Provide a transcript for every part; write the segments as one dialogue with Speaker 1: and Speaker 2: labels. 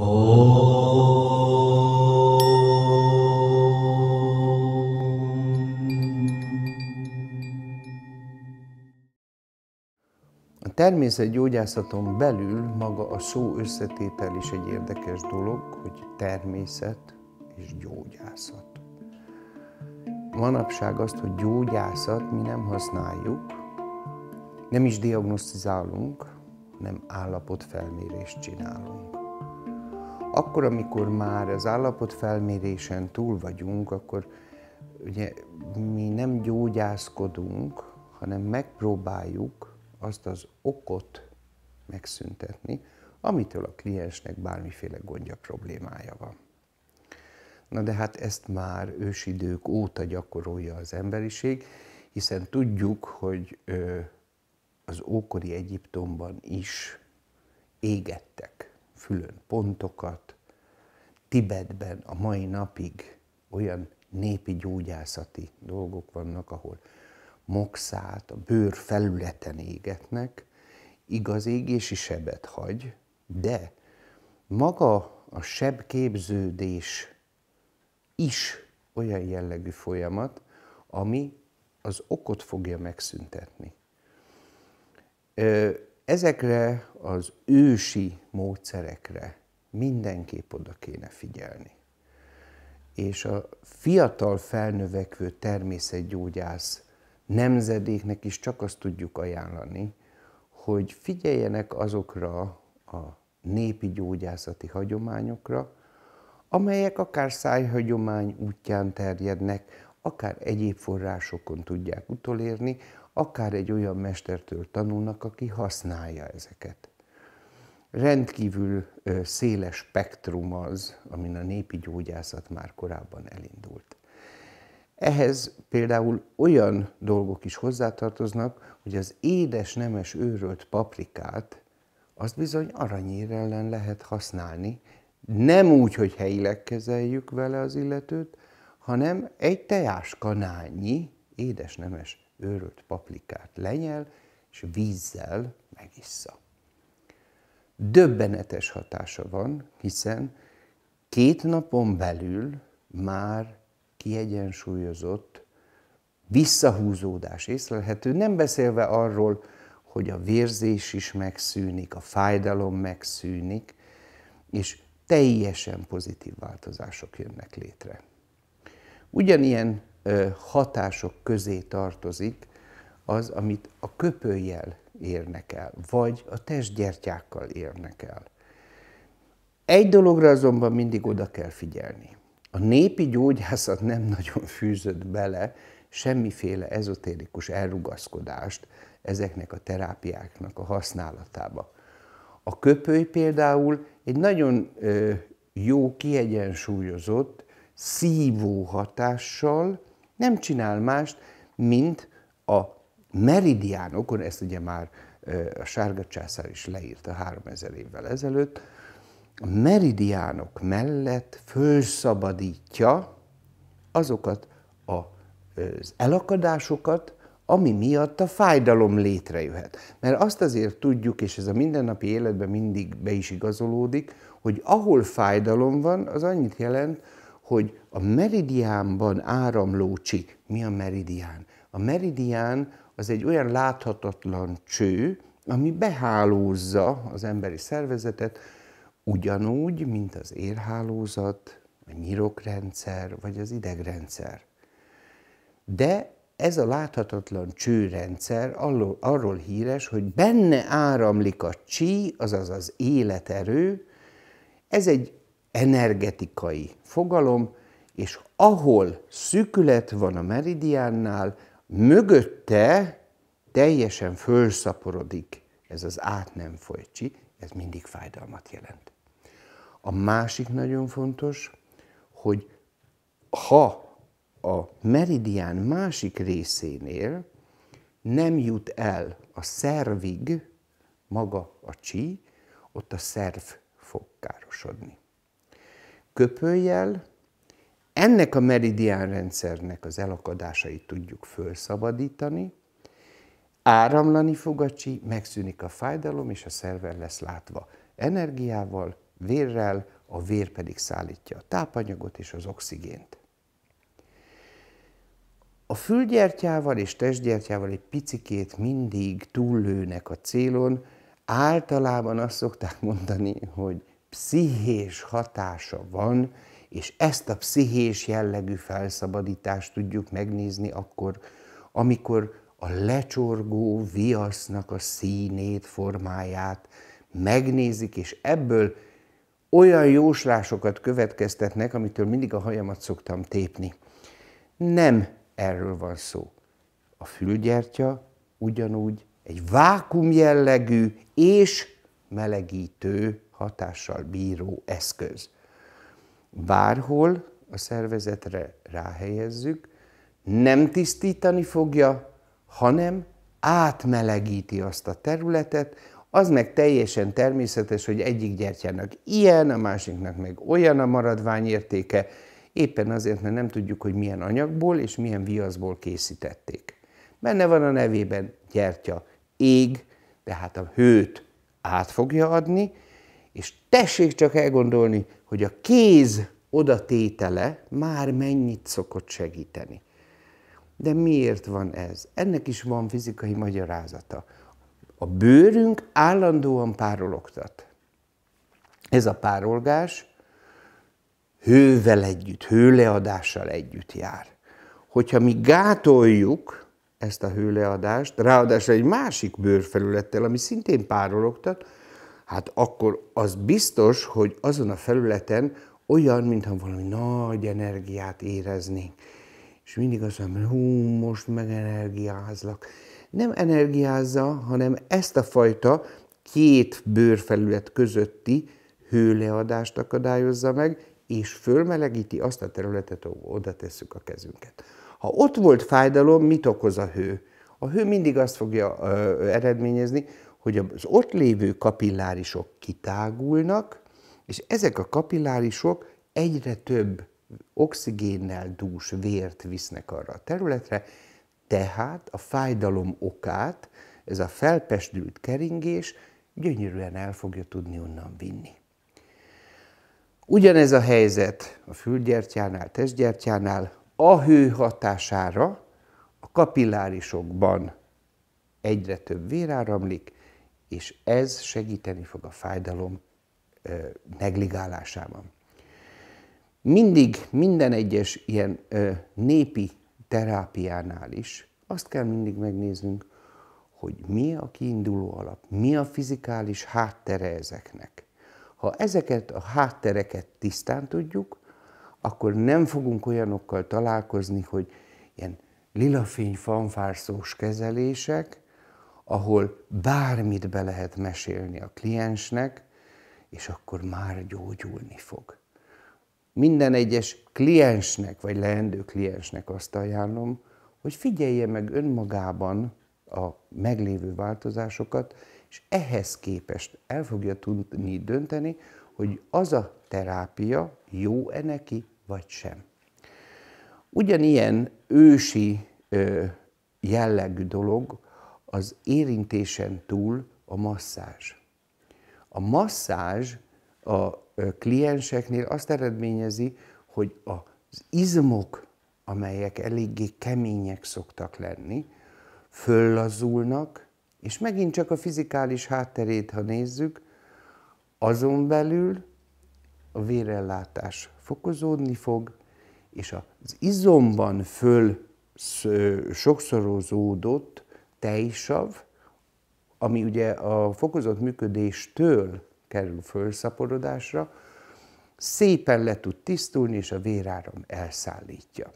Speaker 1: A természetgyógyászaton belül maga a szó összetétel is egy érdekes dolog, hogy természet és gyógyászat. Manapság azt, hogy gyógyászat mi nem használjuk, nem is diagnosztizálunk, nem állapotfelmérést csinálunk. Akkor, amikor már az felmérésen túl vagyunk, akkor ugye mi nem gyógyászkodunk, hanem megpróbáljuk azt az okot megszüntetni, amitől a kliensnek bármiféle gondja, problémája van. Na de hát ezt már ősidők óta gyakorolja az emberiség, hiszen tudjuk, hogy az ókori Egyiptomban is égettek fülön pontokat. Tibetben a mai napig olyan népi gyógyászati dolgok vannak, ahol mokszát a bőr felületen égetnek, igaz égési sebet hagy, de maga a sebképződés is olyan jellegű folyamat, ami az okot fogja megszüntetni. Ezekre az ősi módszerekre mindenképp oda kéne figyelni. És a fiatal felnövekvő természetgyógyász nemzedéknek is csak azt tudjuk ajánlani, hogy figyeljenek azokra a népi gyógyászati hagyományokra, amelyek akár szájhagyomány útján terjednek, akár egyéb forrásokon tudják utolérni, akár egy olyan mestertől tanulnak, aki használja ezeket. Rendkívül széles spektrum az, amin a népi gyógyászat már korábban elindult. Ehhez például olyan dolgok is hozzátartoznak, hogy az édes nemes őrölt paprikát, azt bizony aranyér ellen lehet használni, nem úgy, hogy helyileg kezeljük vele az illetőt, hanem egy teáskanálnyi édes nemes őrölt paprikát lenyel, és vízzel megissza. Döbbenetes hatása van, hiszen két napon belül már kiegyensúlyozott visszahúzódás észlelhető, nem beszélve arról, hogy a vérzés is megszűnik, a fájdalom megszűnik, és teljesen pozitív változások jönnek létre. Ugyanilyen hatások közé tartozik az, amit a köpőjel érnek el, vagy a testgyertyákkal érnek el. Egy dologra azonban mindig oda kell figyelni. A népi gyógyászat nem nagyon fűzött bele semmiféle ezotérikus elrugaszkodást ezeknek a terápiáknak a használatába. A köpöly például egy nagyon jó, kiegyensúlyozott, szívó hatással nem csinál mást, mint a meridiánokon, ezt ugye már a sárga császár is leírta 3000 évvel ezelőtt, a meridiánok mellett fölszabadítja azokat az elakadásokat, ami miatt a fájdalom létrejöhet. Mert azt azért tudjuk, és ez a mindennapi életben mindig be is igazolódik, hogy ahol fájdalom van, az annyit jelent, hogy a meridiánban áramló csík. Mi a meridián? A meridián az egy olyan láthatatlan cső, ami behálózza az emberi szervezetet, ugyanúgy, mint az érhálózat, a nyirokrendszer vagy az idegrendszer. De ez a láthatatlan csőrendszer arról, arról híres, hogy benne áramlik a csí, azaz az életerő. Ez egy energetikai fogalom, és ahol szükület van a meridiánnál, mögötte teljesen fölszaporodik ez az át nem folyt ez mindig fájdalmat jelent. A másik nagyon fontos, hogy ha a meridián másik részénél nem jut el a szervig maga a csí, ott a szerv fog károsodni. Köpőjel ennek a meridiánrendszernek az elakadásait tudjuk fölszabadítani, áramlani fog a csí, megszűnik a fájdalom, és a szerver lesz látva energiával, vérrel, a vér pedig szállítja a tápanyagot és az oxigént. A fülgyertyával és testgyertyával egy picikét mindig túllőnek a célon, általában azt szokták mondani, hogy pszichés hatása van, és ezt a pszichés jellegű felszabadítást tudjuk megnézni akkor, amikor a lecsorgó viasznak a színét, formáját megnézik, és ebből olyan jóslásokat következtetnek, amitől mindig a hajamat szoktam tépni. Nem erről van szó. A fülgyertya ugyanúgy egy vákum jellegű és melegítő hatással bíró eszköz. Bárhol a szervezetre ráhelyezzük, nem tisztítani fogja, hanem átmelegíti azt a területet, az meg teljesen természetes, hogy egyik gyertyának ilyen, a másiknak meg olyan a maradványértéke, éppen azért, mert nem tudjuk, hogy milyen anyagból és milyen viaszból készítették. Benne van a nevében gyertya, ég, tehát a hőt át fogja adni, és tessék csak elgondolni, hogy a kéz odatétele már mennyit szokott segíteni. De miért van ez? Ennek is van fizikai magyarázata. A bőrünk állandóan párologtat. Ez a párolgás hővel együtt, hőleadással együtt jár. Hogyha mi gátoljuk ezt a hőleadást, ráadásul egy másik bőrfelülettel, ami szintén párologtat, hát akkor az biztos, hogy azon a felületen olyan, mintha valami nagy energiát éreznénk. És mindig azt mondom, hú, most megenergiázlak. Nem energiázza, hanem ezt a fajta két bőrfelület közötti hőleadást akadályozza meg, és fölmelegíti azt a területet, ahol oda tesszük a kezünket. Ha ott volt fájdalom, mit okoz a hő? A hő mindig azt fogja ö, eredményezni, hogy az ott lévő kapillárisok kitágulnak, és ezek a kapillárisok egyre több oxigénnel dús vért visznek arra a területre, tehát a fájdalom okát, ez a felpesdült keringés gyönyörűen el fogja tudni onnan vinni. Ugyanez a helyzet a fülgyertyánál, testgyertyánál, a hő hatására a kapillárisokban egyre több véráramlik, és ez segíteni fog a fájdalom negligálásában. Mindig minden egyes ilyen népi terápiánál is azt kell mindig megnéznünk, hogy mi a kiinduló alap, mi a fizikális háttere ezeknek. Ha ezeket a háttereket tisztán tudjuk, akkor nem fogunk olyanokkal találkozni, hogy ilyen lilafény fanfárszós kezelések, ahol bármit be lehet mesélni a kliensnek, és akkor már gyógyulni fog. Minden egyes kliensnek, vagy leendő kliensnek azt ajánlom, hogy figyelje meg önmagában a meglévő változásokat, és ehhez képest el fogja tudni dönteni, hogy az a terápia jó-e neki, vagy sem. Ugyanilyen ősi jellegű dolog az érintésen túl a masszázs. A masszázs a klienseknél azt eredményezi, hogy az izmok, amelyek eléggé kemények szoktak lenni, föllazulnak, és megint csak a fizikális hátterét, ha nézzük, azon belül a vérellátás fokozódni fog, és az izomban föl sokszorozódott tejsav, ami ugye a fokozott működéstől kerül fölszaporodásra, szépen le tud tisztulni, és a véráram elszállítja.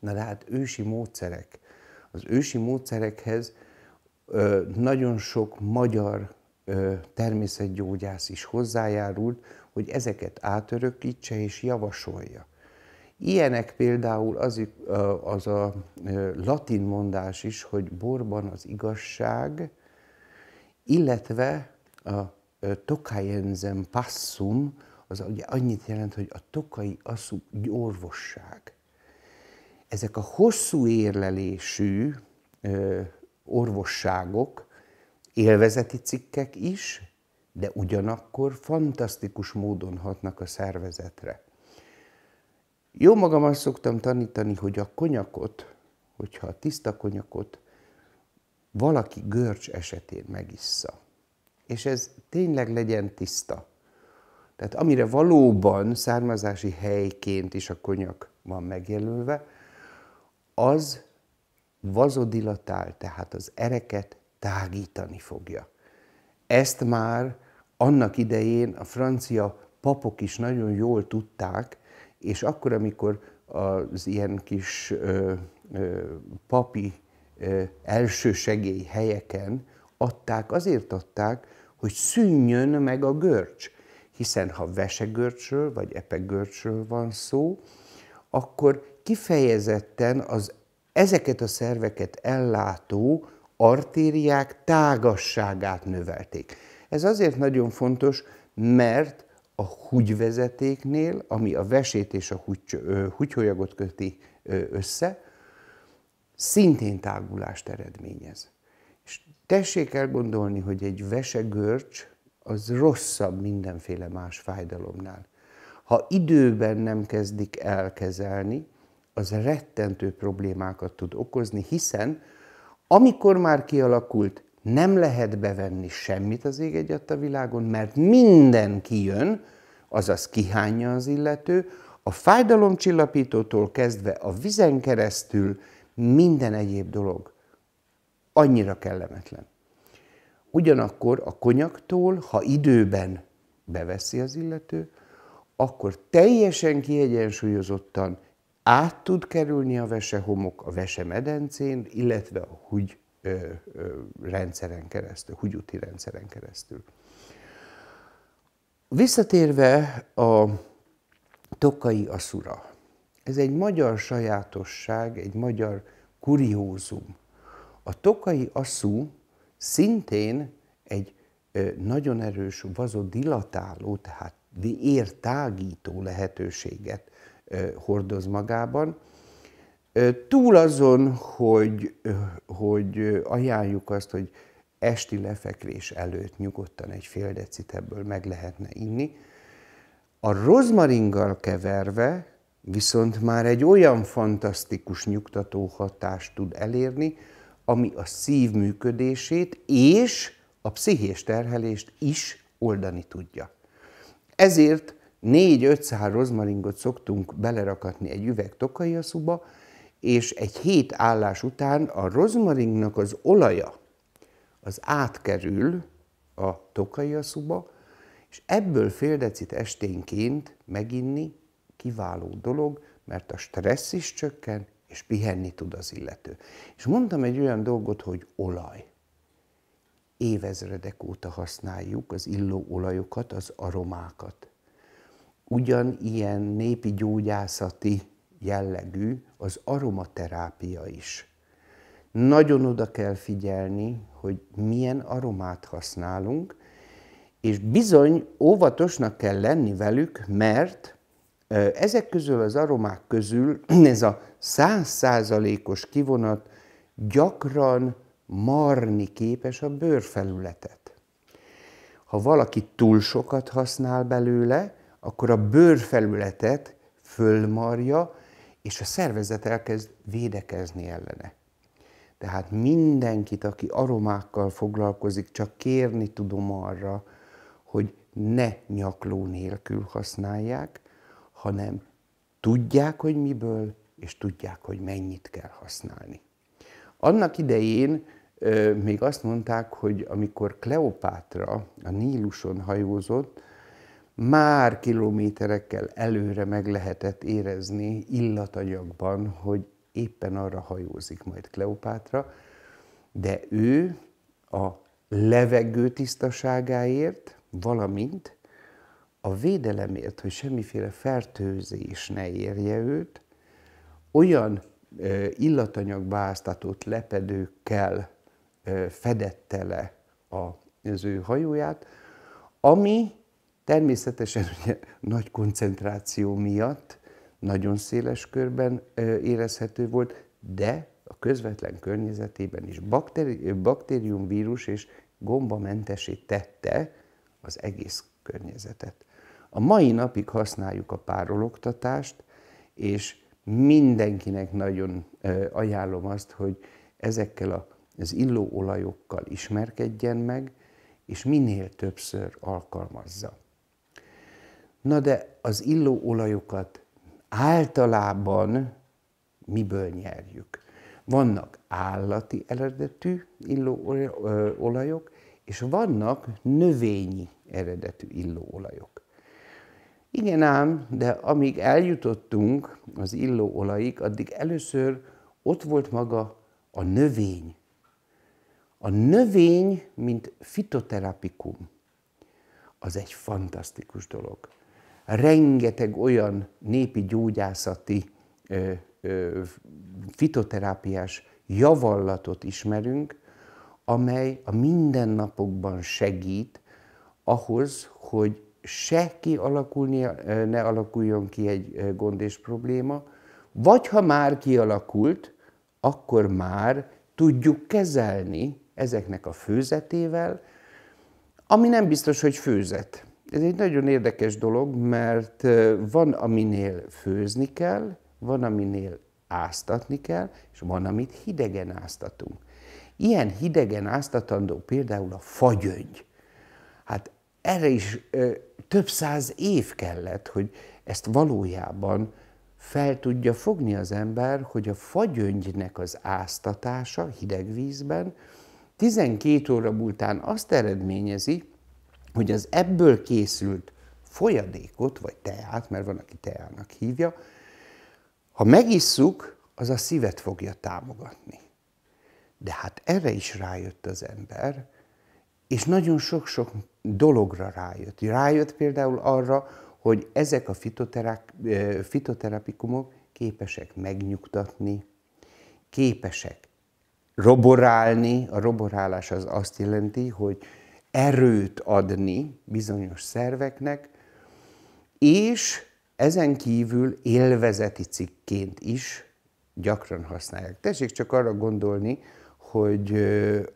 Speaker 1: Na de hát ősi módszerek. Az ősi módszerekhez ö, nagyon sok magyar ö, természetgyógyász is hozzájárult, hogy ezeket átörökítse és javasolja. Ilyenek például az, az a latin mondás is, hogy borban az igazság, illetve a tokájenzem passum, az ugye annyit jelent, hogy a tokai asszú orvosság. Ezek a hosszú érlelésű orvosságok, élvezeti cikkek is, de ugyanakkor fantasztikus módon hatnak a szervezetre. Jó magam azt szoktam tanítani, hogy a konyakot, hogyha a tiszta konyakot valaki görcs esetén megissza, és ez tényleg legyen tiszta, tehát amire valóban származási helyként is a konyak van megjelölve, az vazodilatál, tehát az ereket tágítani fogja. Ezt már annak idején a francia papok is nagyon jól tudták, és akkor, amikor az ilyen kis ö, ö, papi ö, segély helyeken adták, azért adták, hogy szűnjön meg a görcs. Hiszen ha vesegörcsről vagy epegörcsről van szó, akkor kifejezetten az ezeket a szerveket ellátó artériák tágasságát növelték. Ez azért nagyon fontos, mert a húgyvezetéknél, ami a vesét és a húgy, húgyholyagot köti össze, szintén tágulást eredményez. És tessék elgondolni, hogy egy vesegörcs az rosszabb mindenféle más fájdalomnál. Ha időben nem kezdik elkezelni, az rettentő problémákat tud okozni, hiszen amikor már kialakult nem lehet bevenni semmit az ég egyadt a világon, mert minden kijön, azaz kihányja az illető, a fájdalomcsillapítótól kezdve a vizen keresztül minden egyéb dolog annyira kellemetlen. Ugyanakkor a konyaktól, ha időben beveszi az illető, akkor teljesen kiegyensúlyozottan át tud kerülni a vesehomok a vesemedencén, illetve a húgy rendszeren keresztül, hügyuti rendszeren keresztül. Visszatérve a Tokai Aszura. Ez egy magyar sajátosság, egy magyar kuriózum. A Tokai Aszú szintén egy nagyon erős vazodilatáló, tehát vértágító lehetőséget hordoz magában, Túl azon, hogy, hogy ajánljuk azt, hogy esti lefekvés előtt nyugodtan egy fél decit ebből meg lehetne inni, a rozmaringgal keverve viszont már egy olyan fantasztikus nyugtató hatást tud elérni, ami a szív működését és a pszichés terhelést is oldani tudja. Ezért 4-5 szál rozmaringot szoktunk belerakatni egy üveg tokajaszúba, és egy hét állás után a rozmaringnak az olaja az átkerül a tokaiaszuba, és ebből fél decit esténként meginni kiváló dolog, mert a stressz is csökken, és pihenni tud az illető. És mondtam egy olyan dolgot, hogy olaj. Évezredek óta használjuk az olajokat, az aromákat. Ugyan ilyen népi gyógyászati jellegű az aromaterápia is. Nagyon oda kell figyelni, hogy milyen aromát használunk, és bizony óvatosnak kell lenni velük, mert ezek közül az aromák közül ez a százszázalékos kivonat gyakran marni képes a bőrfelületet. Ha valaki túl sokat használ belőle, akkor a bőrfelületet fölmarja, és a szervezet elkezd védekezni ellene. Tehát mindenkit, aki aromákkal foglalkozik, csak kérni tudom arra, hogy ne nyakló nélkül használják, hanem tudják, hogy miből, és tudják, hogy mennyit kell használni. Annak idején még azt mondták, hogy amikor Kleopátra a Níluson hajózott, már kilométerekkel előre meg lehetett érezni illatanyagban, hogy éppen arra hajózik majd Kleopátra, de ő a levegő tisztaságáért, valamint a védelemért, hogy semmiféle fertőzés ne érje őt, olyan illatanyagba áztatott lepedőkkel fedette le az ő hajóját, ami Természetesen ugye nagy koncentráció miatt nagyon széles körben érezhető volt, de a közvetlen környezetében is bakteri, baktérium, vírus és gomba tette az egész környezetet. A mai napig használjuk a pároloktatást, és mindenkinek nagyon ajánlom azt, hogy ezekkel az illóolajokkal ismerkedjen meg, és minél többször alkalmazza. Na de az illóolajokat általában miből nyerjük? Vannak állati eredetű illóolajok, és vannak növényi eredetű illóolajok. Igen ám, de amíg eljutottunk az illóolajig, addig először ott volt maga a növény. A növény, mint fitoterapikum, az egy fantasztikus dolog rengeteg olyan népi gyógyászati, fitoterápiás javallatot ismerünk, amely a mindennapokban segít ahhoz, hogy se ne alakuljon ki egy gond és probléma, vagy ha már kialakult, akkor már tudjuk kezelni ezeknek a főzetével, ami nem biztos, hogy főzet. Ez egy nagyon érdekes dolog, mert van, aminél főzni kell, van, aminél áztatni kell, és van, amit hidegen áztatunk. Ilyen hidegen áztatandó például a fagyöngy. Hát erre is ö, több száz év kellett, hogy ezt valójában fel tudja fogni az ember, hogy a fagyöngynek az áztatása hideg vízben 12 óra múltán azt eredményezi, hogy az ebből készült folyadékot, vagy teát, mert van, aki teának hívja, ha megisszuk, az a szívet fogja támogatni. De hát erre is rájött az ember, és nagyon sok-sok dologra rájött. Rájött például arra, hogy ezek a fitoterapikumok képesek megnyugtatni, képesek roborálni. A roborálás az azt jelenti, hogy erőt adni bizonyos szerveknek, és ezen kívül élvezeti cikként is gyakran használják. Tessék csak arra gondolni, hogy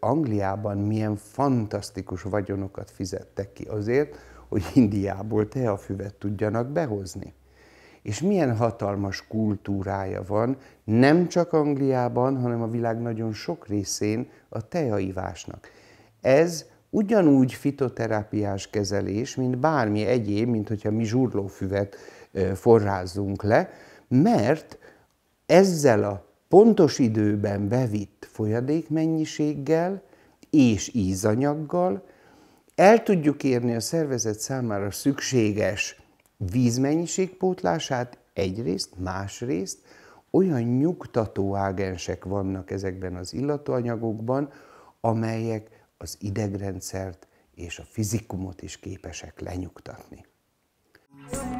Speaker 1: Angliában milyen fantasztikus vagyonokat fizettek ki azért, hogy Indiából teafüvet tudjanak behozni. És milyen hatalmas kultúrája van, nem csak Angliában, hanem a világ nagyon sok részén a teaivásnak. Ez ugyanúgy fitoterápiás kezelés, mint bármi egyéb, mint hogyha mi zsurlófüvet forrázzunk le, mert ezzel a pontos időben bevitt folyadékmennyiséggel és ízanyaggal el tudjuk érni a szervezet számára szükséges vízmennyiség pótlását egyrészt, másrészt olyan nyugtató ágensek vannak ezekben az illatanyagokban, amelyek az idegrendszert és a fizikumot is képesek lenyugtatni. Thank you.